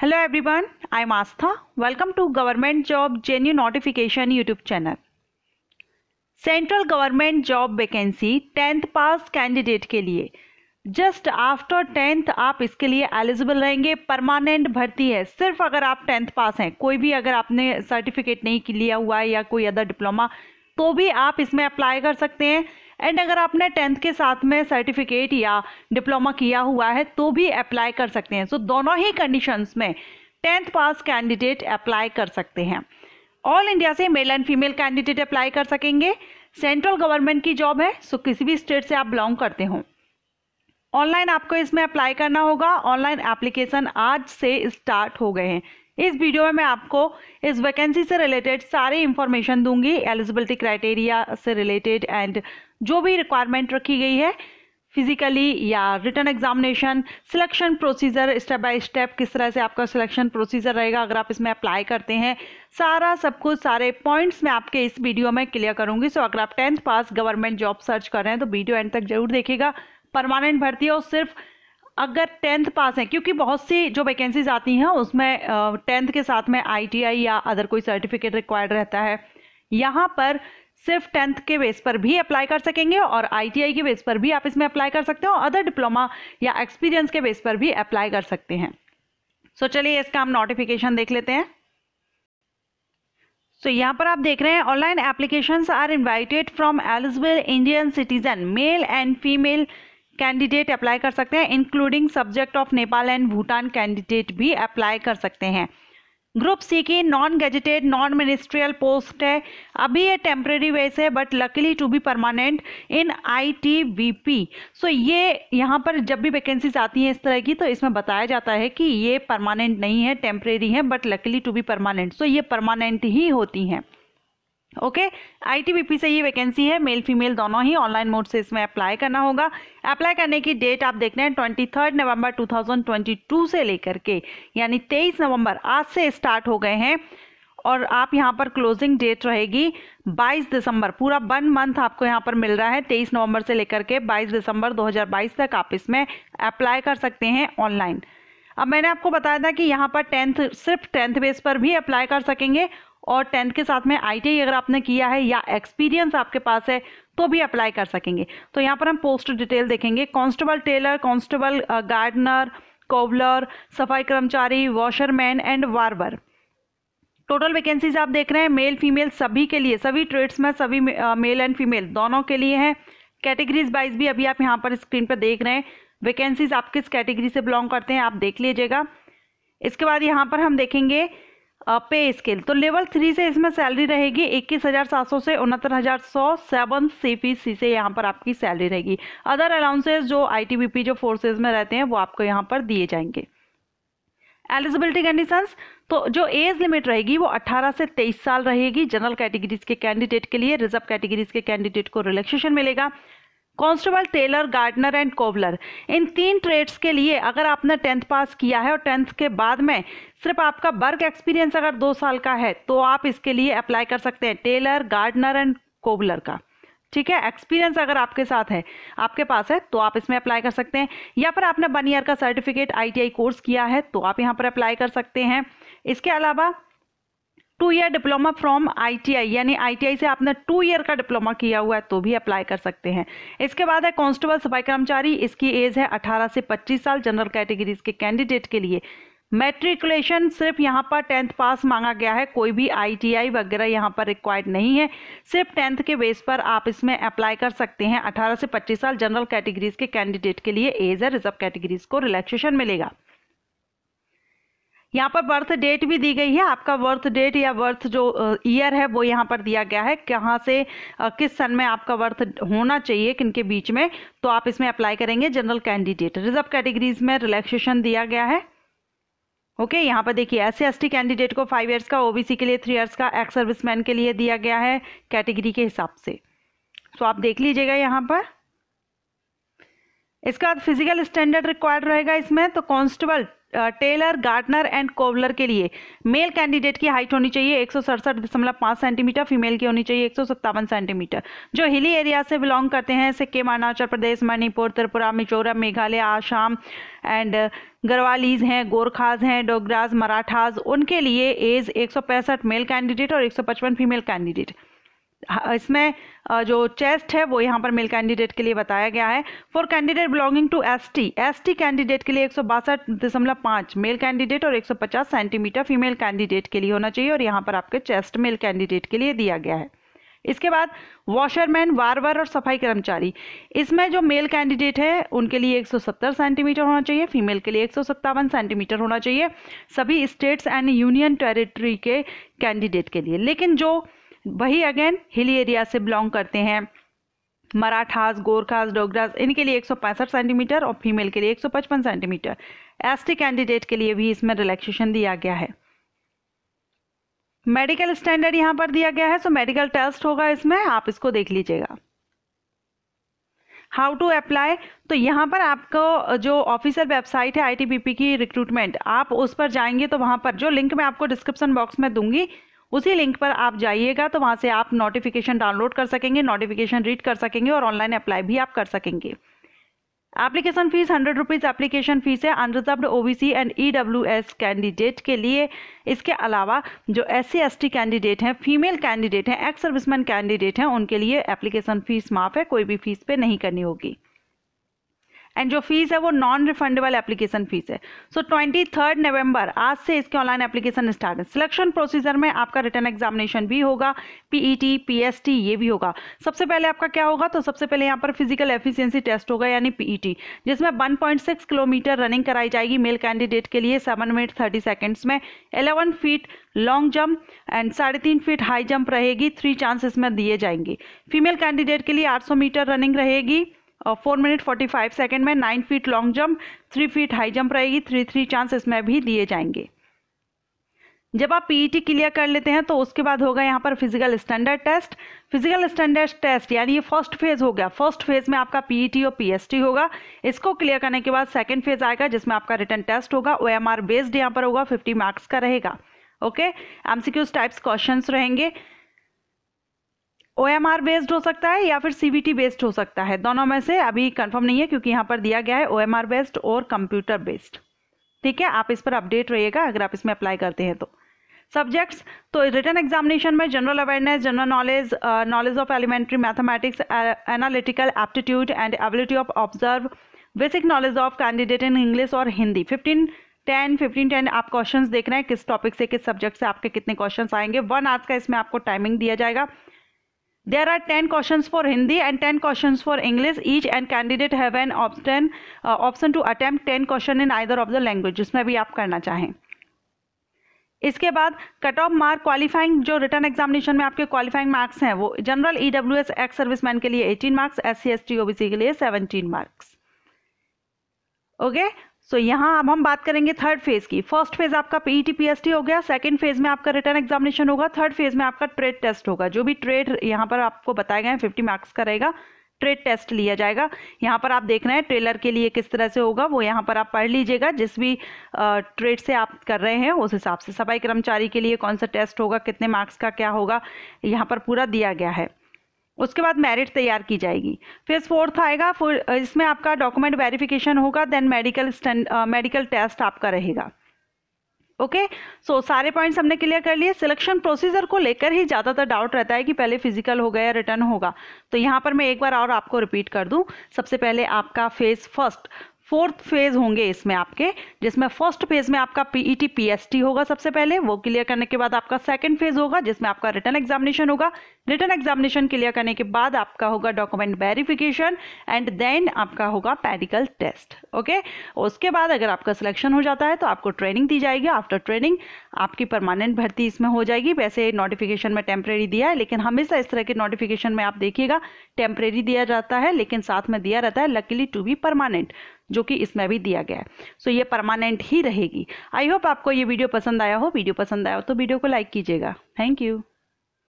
Hello everyone I am Aastha welcome to government job genuine notification YouTube channel central government job vacancy tenth pass candidate के लिए just after tenth आप इसके लिए eligible रहेंगे permanent भर्ती है सिर्फ अगर आप टेंथ पास हैं कोई भी अगर आपने सर्टिफिकेट नहीं लिया हुआ है या कोई अदर डिप्लोमा तो भी आप इसमें अप्लाई कर सकते हैं एंड अगर आपने टेंथ के साथ में सर्टिफिकेट या डिप्लोमा किया हुआ है तो भी अप्लाई कर सकते हैं सो so, दोनों ही कंडीशंस में टेंथ पास कैंडिडेट अप्लाई कर सकते हैं ऑल इंडिया से male and female candidate apply कर सकेंगे सेंट्रल गवर्नमेंट की जॉब है सो so किसी भी स्टेट से आप बिलोंग करते हो ऑनलाइन आपको इसमें अप्लाई करना होगा ऑनलाइन एप्लीकेशन आज से स्टार्ट हो गए हैं इस वीडियो में मैं आपको इस वैकेंसी से रिलेटेड सारी इंफॉर्मेशन दूंगी एलिजिबिलिटी क्राइटेरिया से रिलेटेड एंड जो भी रिक्वायरमेंट रखी गई है फिजिकली या written examination selection procedure step by step किस तरह से आपका सिलेक्शन प्रोसीजर रहेगा अगर आप इसमें अप्लाई करते हैं सारा सब कुछ सारे पॉइंट्स मैं आपके इस वीडियो में क्लियर करूंगी सो अगर आप tenth pass government job search कर रहे हैं तो वीडियो एंड तक जरूर देखेगा परमानेंट भर्ती है और सिर्फ अगर टेंथ पास है क्योंकि बहुत सी जो वैकेंसीज आती हैं उसमें टेंथ के साथ में आईटीआई या अदर कोई सर्टिफिकेट रिक्वायर्ड रहता है यहाँ पर सिर्फ टेंथ के बेस पर भी अप्लाई कर सकेंगे और आईटीआई के बेस पर भी आप इसमें अप्लाई कर सकते हो अदर डिप्लोमा या एक्सपीरियंस के बेस पर भी अप्लाई कर सकते हैं सो so, चलिए इसका हम नोटिफिकेशन देख लेते हैं सो so, यहाँ पर आप देख रहे हैं online application are invited from eligible Indian citizen male and female candidate apply कर सकते हैं including subject of Nepal and Bhutan candidate भी अप्लाई कर सकते हैं ग्रुप सी की non gazetted non ministerial post है अभी ये टेम्प्रेरी वेस है but likely to be permanent in I T V P so ये यहाँ पर जब भी वैकेंसीज आती हैं इस तरह की तो इसमें बताया जाता है कि ये परमानेंट नहीं है टेम्प्रेरी है but likely to be permanent so ये परमानेंट ही होती हैं ओके आईटीबीपी से ये वैकेंसी है मेल फीमेल दोनों ही ऑनलाइन मोड से इसमें अप्लाई करना होगा अप्लाई करने की डेट आप देख रहे हैं twenty third November two thousand twenty two से लेकर के यानी तेईस नवंबर आज से स्टार्ट हो गए हैं और आप यहां पर क्लोजिंग डेट रहेगी 22 दिसंबर पूरा वन मंथ आपको यहां पर मिल रहा है 23 नवंबर से लेकर के 22 दिसंबर 2022 तक आप इसमें अप्लाई कर सकते हैं ऑनलाइन अब मैंने आपको बताया था कि यहां पर टेंथ सिर्फ टेंथ बेस पर भी अप्लाई कर सकेंगे और टेंथ के साथ में आई अगर आपने किया है या एक्सपीरियंस आपके पास है तो भी अप्लाई कर सकेंगे तो यहाँ पर हम पोस्ट डिटेल देखेंगे constable tailor constable gardener cobbler सफाई कर्मचारी washerman and barber total vacancies आप देख रहे हैं मेल फीमेल सभी के लिए सभी ट्रेड्स में सभी मेल एंड फीमेल दोनों के लिए हैं कैटेगरीज वाइज भी अभी आप यहाँ पर स्क्रीन पर देख रहे हैं वैकेंसीज आप किस कैटेगरी से बिलोंग करते हैं आप देख लीजिएगा इसके बाद यहाँ पर हम देखेंगे पे स्केल तो लेवल थ्री से इसमें सैलरी रहेगी इक्कीस हज़ार सात सौ से उनहत्तर हज़ार सौ सेवन सी पी सी से यहाँ पर आपकी सैलरी रहेगी अदर अलाउंसेज जो आई टी बी पी जो फोर्सेज में रहते हैं वो आपको यहाँ पर दिए जाएंगे एलिजिबिलिटी कंडीशंस तो जो एज लिमिट रहेगी वो 18 से 23 साल रहेगी जनरल कैटेगरीज के कैंडिडेट के लिए रिजर्व कैटेगरीज के कैंडिडेट को रिलैक्सेशन मिलेगा constable tailor gardener and cobbler इन तीन ट्रेड्स के लिए अगर आपने टेंथ पास किया है और टेंथ के बाद में सिर्फ आपका वर्क एक्सपीरियंस अगर दो साल का है तो आप इसके लिए अप्लाई कर सकते हैं टेलर गार्डनर एंड कोबलर का ठीक है एक्सपीरियंस अगर आपके साथ है आपके पास है तो आप इसमें अप्लाई कर सकते हैं या फिर आपने वन ईयर का सर्टिफिकेट आईटीआई कोर्स किया है तो आप यहाँ पर अप्लाई कर सकते हैं इसके अलावा two year diploma from ITI यानी आईटीआई से आपने टू ईयर का डिप्लोमा किया हुआ है तो भी अप्लाई कर सकते हैं इसके बाद है कांस्टेबल सफाई कर्मचारी इसकी एज है 18 से 25 साल जनरल कैटेगरीज के कैंडिडेट के लिए मैट्रिकुलेशन सिर्फ यहाँ पर टेंथ पास मांगा गया है कोई भी आईटीआई वगैरह यहाँ पर रिक्वायर्ड नहीं है सिर्फ टेंथ के बेस पर आप इसमें अप्लाई कर सकते हैं 18 से 25 साल जनरल कैटेगरीज के कैंडिडेट के लिए एज है रिजर्व कैटेगरीज को रिलैक्सेशन मिलेगा यहाँ पर बर्थ डेट भी दी गई है आपका बर्थ डेट या बर्थ जो ईयर है वो यहाँ पर दिया गया है कहाँ से किस सन में आपका बर्थ होना चाहिए किन के बीच में तो आप इसमें अप्लाई करेंगे जनरल कैंडिडेट रिजर्व कैटेगरीज में रिलैक्सेशन दिया गया है ओके okay, यहाँ पर देखिए एस सी कैंडिडेट को फाइव ईयर्स का ओबीसी के लिए थ्री ईयर्स का एक्स सर्विसमैन के लिए दिया गया है कैटेगरी के हिसाब से तो आप देख लीजिएगा यहाँ पर इसका फिजिकल स्टैंडर्ड रिक्वायर्ड रहेगा इसमें तो constable tailor gardener and cobbler के लिए मेल कैंडिडेट की हाइट होनी चाहिए एक सेंटीमीटर फीमेल की होनी चाहिए एक सेंटीमीटर जो हिली एरिया से बिलोंग करते हैं सिक्किम अरुणाचल प्रदेश मणिपुर त्रिपुरा मिजोरम मेघालय आसाम एंड गरवालीज हैं गोरखाज हैं डोगराज मराठाज उनके लिए एज एक मेल कैंडिडेट और एक फीमेल कैंडिडेट इसमें जो चेस्ट है वो यहाँ पर मेल कैंडिडेट के लिए बताया गया है for candidate belonging to ST ST candidate के लिए एक मेल कैंडिडेट और 150 सेंटीमीटर फीमेल कैंडिडेट के लिए होना चाहिए और यहाँ पर आपके चेस्ट मेल कैंडिडेट के लिए दिया गया है इसके बाद वॉशरमैन वारवर और सफाई कर्मचारी इसमें जो मेल कैंडिडेट है उनके लिए 170 सेंटीमीटर होना चाहिए फीमेल के लिए एक सेंटीमीटर होना चाहिए सभी स्टेट्स एंड यूनियन टेरिटरी के कैंडिडेट के लिए लेकिन जो वही अगेन हिली एरिया से बिलोंग करते हैं मराठास गोरखास डोगराज इनके लिए एक सेंटीमीटर और फीमेल के लिए एक सेंटीमीटर एसटी कैंडिडेट के लिए भी इसमें रिलैक्सेशन दिया गया है मेडिकल स्टैंडर्ड यहां पर दिया गया है सो मेडिकल टेस्ट होगा इसमें आप इसको देख लीजिएगा हाउ टू अप्लाई तो यहां पर आपको जो ऑफिसर वेबसाइट है आईटीबीपी की रिक्रूटमेंट आप उस पर जाएंगे तो वहां पर जो लिंक मैं आपको डिस्क्रिप्शन बॉक्स में दूंगी उसी लिंक पर आप जाइएगा तो वहाँ से आप नोटिफिकेशन डाउनलोड कर सकेंगे नोटिफिकेशन रीड कर सकेंगे और ऑनलाइन अप्लाई भी आप कर सकेंगे application fees hundred rupees application fees है unreserve OBC and EWS candidate के लिए इसके अलावा जो S C S T candidate हैं फीमेल कैंडिडेट हैं एक्स सर्विसमैन कैंडिडेट हैं उनके लिए एप्लीकेशन फ़ीस माफ़ है कोई भी फीस पे नहीं करनी होगी एंड जो फीस है वो नॉन रिफंडेबल एप्लीकेशन फीस है सो ट्वेंटी थर्ड नवंबर आज से इसके ऑनलाइन एप्लीकेशन स्टार्ट है सिलेक्शन प्रोसीजर में आपका रिटर्न एग्जामिनेशन भी होगा पीईटी पीएसटी e ये भी होगा सबसे पहले आपका क्या होगा तो सबसे पहले यहाँ पर फिजिकल एफिशियंसी टेस्ट होगा यानी पीईटी e जिसमें वन किलोमीटर रनिंग कराई जाएगी मेल कैंडिडेट के लिए सेवन मिनट थर्टी सेकेंड्स में eleven feet long jump and साढ़े तीन फीट हाई जंप रहेगी थ्री चांस इसमें दिए जाएंगे फीमेल कैंडिडेट के लिए 800 मीटर रनिंग रहेगी four minute forty five second में nine feet long jump three feet high jump रहेगी थ्री थ्री चांस इसमें भी दिए जाएंगे जब आप पीईटी क्लियर e कर लेते हैं तो उसके बाद होगा यहाँ पर physical standard test physical standard test यानी ये फर्स्ट फेज हो गया फर्स्ट फेज में आपका पीईटी e और पीएसटी होगा इसको क्लियर करने के बाद सेकंड फेज आएगा जिसमें आपका रिटर्न टेस्ट होगा ओएमआर बेस्ड यहाँ पर होगा फिफ्टी मार्क्स का रहेगा ओके एमसीक्यूज टाइप्स क्वेश्चन रहेंगे ओ एम आर बेस्ड हो सकता है या फिर सी बी टी बेस्ड हो सकता है दोनों में से अभी कंफर्म नहीं है क्योंकि यहाँ पर दिया गया है ओ एम आर बेस्ड और कंप्यूटर बेस्ड ठीक है आप इस पर अपडेट रहिएगा अगर आप इसमें अप्लाई करते हैं तो सब्जेक्ट्स तो रिटर्न एग्जामिनेशन में general awareness general knowledge knowledge of elementary mathematics analytical aptitude and ability of observe basic knowledge of candidate in English और Hindi fifteen ten fifteen ten आप क्वेश्चन रहे हैं किस टॉपिक से किस सब्जेक्ट से आपके कितने क्वेश्चन आएंगे वन आर्स का इसमें आपको टाइमिंग दिया जाएगा There are 10 questions for Hindi and 10 questions for English each and candidate have an option uh, option to attempt 10 question in either of the language jisme bhi aap karna chahe इसके बाद cut off mark qualifying जो written examination में आपके qualifying marks हैं वो general E W S ex serviceman के लिए 18 marks S C S T O C के लिए 17 मार्क्स ओके सो so, यहाँ अब हम बात करेंगे थर्ड फेज की फर्स्ट फेज आपका पीईटी टी e हो गया सेकंड फेज में आपका रिटर्न एग्जामिनेशन होगा थर्ड फेज में आपका ट्रेड टेस्ट होगा जो भी ट्रेड यहाँ पर आपको बताए गए हैं फिफ्टी मार्क्स का रहेगा ट्रेड टेस्ट लिया जाएगा यहाँ पर आप देख रहे हैं ट्रेलर के लिए किस तरह से होगा वो यहाँ पर आप पढ़ लीजिएगा जिस भी ट्रेड से आप कर रहे हैं उस हिसाब से सफाई कर्मचारी के लिए कौन सा टेस्ट होगा कितने मार्क्स का क्या होगा यहाँ पर पूरा दिया गया है उसके बाद मेरिट तैयार की जाएगी फेज फोर्थ आएगा इसमें आपका डॉक्यूमेंट वेरिफिकेशन होगा देन मेडिकल मेडिकल टेस्ट आपका रहेगा ओके okay? सो so, सारे पॉइंट्स हमने क्लियर कर लिए सिलेक्शन प्रोसीजर को लेकर ही ज़्यादातर डाउट रहता है कि पहले फिजिकल होगा या रिटर्न होगा तो यहाँ पर मैं एक बार और आपको रिपीट कर दूँ सबसे पहले आपका फेज फर्स्ट फोर्थ फेज होंगे इसमें आपके जिसमें फर्स्ट फेज में आपका पीईटी पीएसटी e होगा सबसे पहले वो क्लियर करने के बाद आपका सेकंड फेज होगा जिसमें आपका रिटर्न एग्जामिनेशन होगा रिटर्न एग्जामिनेशन क्लियर करने के बाद आपका होगा डॉक्यूमेंट वेरिफिकेशन एंड देन आपका होगा पैडिकल टेस्ट ओके उसके बाद अगर आपका सिलेक्शन हो जाता है तो आपको ट्रेनिंग दी जाएगी आफ्टर ट्रेनिंग आपकी परमानेंट भर्ती इसमें हो जाएगी वैसे नोटिफिकेशन में टेम्प्रेरी दिया है लेकिन हमेशा इस तरह के नोटिफिकेशन में आप देखिएगा टेम्प्रेरी दिया जाता है लेकिन साथ में दिया रहता है लकीली टू बी परमानेंट जो कि इसमें भी दिया गया है सो ये परमानेंट ही रहेगी आई होप आपको ये वीडियो पसंद आया हो वीडियो पसंद आया हो तो वीडियो को लाइक कीजिएगा थैंक यू